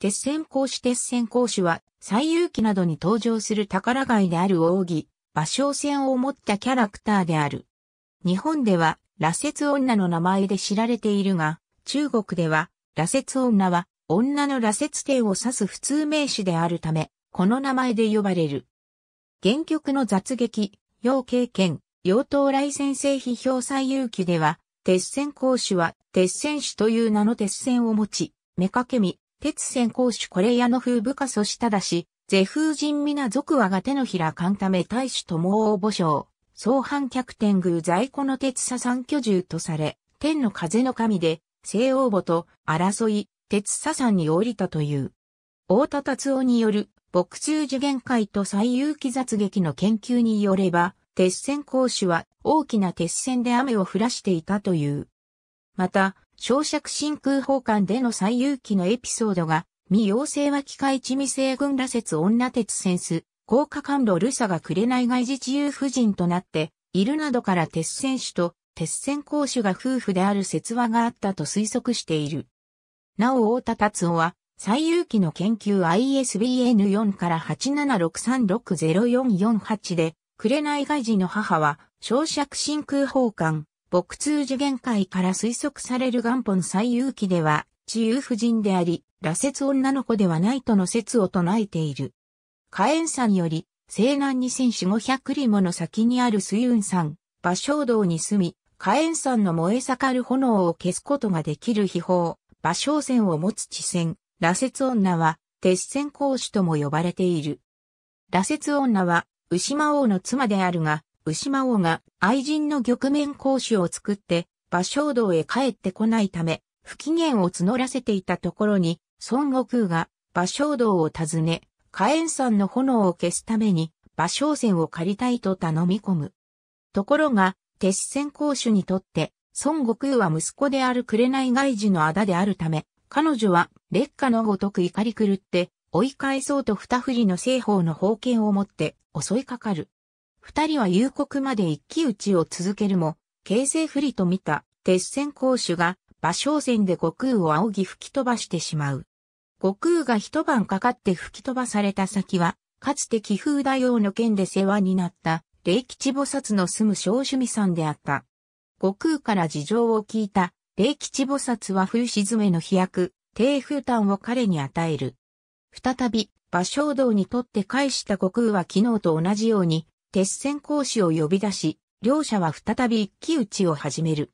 鉄線講師鉄線講師は、最有機などに登場する宝貝である奥義、芭蕉線を持ったキャラクターである。日本では、羅刹女の名前で知られているが、中国では、羅刹女は、女の羅刹帝を指す普通名詞であるため、この名前で呼ばれる。原曲の雑劇、要経験、妖刀来先生批評最有機では、鉄線講師は、鉄線師という名の鉄線を持ち、目かけみ、鉄線公主これ屋の風部下祖しただし、是風人皆族はが手のひら勘ため大使とも応募賞、相反客天宮在庫の鉄砂山居住とされ、天の風の神で、西王母と争い、鉄砂山に降りたという。大田達夫による、牧中受験会と最有機雑劇の研究によれば、鉄線公主は大きな鉄線で雨を降らしていたという。また、小尺真空砲艦での最有機のエピソードが、未妖精は機械地未成軍羅説女鉄センス、高架艦路ルサが紅外自由夫人となって、いるなどから鉄戦士と鉄戦公主が夫婦である説話があったと推測している。なお大田達夫は、最有機の研究 ISBN4 から876360448で、紅い外事の母は、小尺真空砲艦、木通次元界から推測される元本最有機では、自由婦人であり、羅刹女の子ではないとの説を唱えている。火炎山より、西南2 5 0 0里もの先にある水雲山、馬蕉道に住み、火炎山の燃え盛る炎を消すことができる秘宝、馬蕉線を持つ地線、羅刹女は、鉄線公主とも呼ばれている。羅刹女は、牛魔王の妻であるが、牛魔王が愛人の玉面講師を作って、馬正道へ帰ってこないため、不機嫌を募らせていたところに、孫悟空が馬正道を訪ね、火炎山の炎を消すために、馬正船を借りたいと頼み込む。ところが、鉄線講師にとって、孫悟空は息子である紅外事の仇であるため、彼女は劣化のごとく怒り狂って、追い返そうと二振りの西方の宝剣を持って襲いかかる。二人は夕刻まで一騎打ちを続けるも、形勢不利と見た鉄線攻守が馬小戦で悟空を仰ぎ吹き飛ばしてしまう。悟空が一晩かかって吹き飛ばされた先は、かつて気風大王の剣で世話になった霊吉菩薩の住む小趣味さんであった。悟空から事情を聞いた霊吉菩薩は冬沈めの飛躍、低風炭を彼に与える。再び、馬小道にとって返した悟空は昨日と同じように、鉄線講師を呼び出し、両者は再び一騎打ちを始める。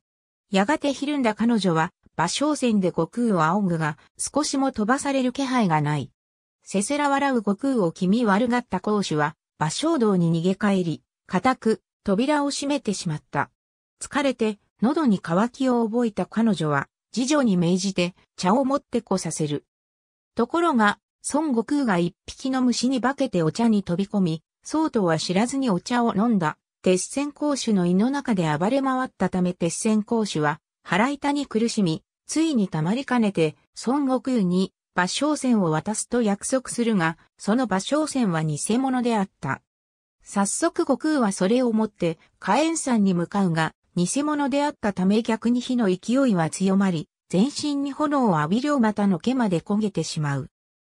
やがてひるんだ彼女は、馬小戦で悟空を仰ぐが、少しも飛ばされる気配がない。せせら笑う悟空を気味悪がった講師は、馬小道に逃げ帰り、固く、扉を閉めてしまった。疲れて、喉に渇きを覚えた彼女は、次女に命じて、茶を持ってこさせる。ところが、孫悟空が一匹の虫に化けてお茶に飛び込み、そうとは知らずにお茶を飲んだ。鉄線公主の胃の中で暴れ回ったため鉄線公主は腹痛に苦しみ、ついにたまりかねて孫悟空に馬蕉船を渡すと約束するが、その馬蕉船は偽物であった。早速悟空はそれを持って火炎山に向かうが、偽物であったため逆に火の勢いは強まり、全身に炎を浴び両股の毛まで焦げてしまう。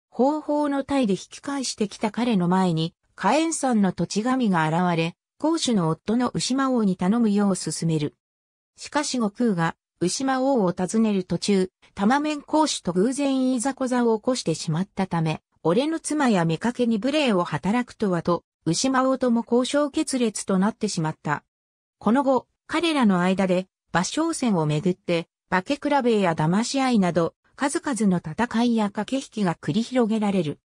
方法の体で引き返してきた彼の前に、火炎山の土地神が現れ、公主の夫の牛魔王に頼むよう進める。しかし悟空が牛魔王を訪ねる途中、玉面公主と偶然いざこざを起こしてしまったため、俺の妻や見かけに無礼を働くとはと、牛魔王とも交渉決裂となってしまった。この後、彼らの間で、場所戦をめぐって、化け比べや騙し合いなど、数々の戦いや駆け引きが繰り広げられる。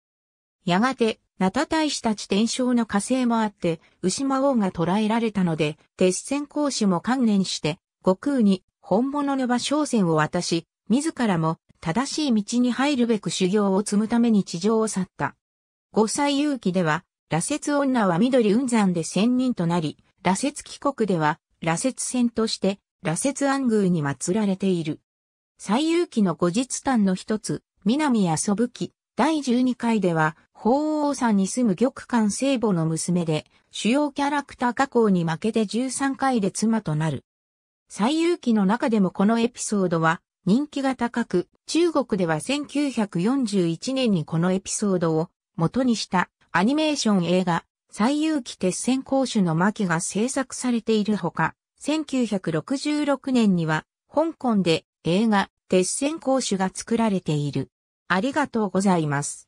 やがて、ナタ大使たち伝承の火星もあって、牛魔王が捕らえられたので、鉄線講師も観念して、悟空に本物の場商船を渡し、自らも正しい道に入るべく修行を積むために地上を去った。五歳勇気では、羅刹女は緑雲山で仙人となり、羅刹帰国では、羅刹船として、羅刹暗宮に祀られている。最勇気の後日譚の一つ、南遊ぶ木第十二回では、法王山に住む玉館聖母の娘で、主要キャラクター加工に負けて13回で妻となる。最有記の中でもこのエピソードは人気が高く、中国では1941年にこのエピソードを元にしたアニメーション映画、最有記鉄線公主の巻が制作されているほか、1966年には香港で映画鉄線公主が作られている。ありがとうございます。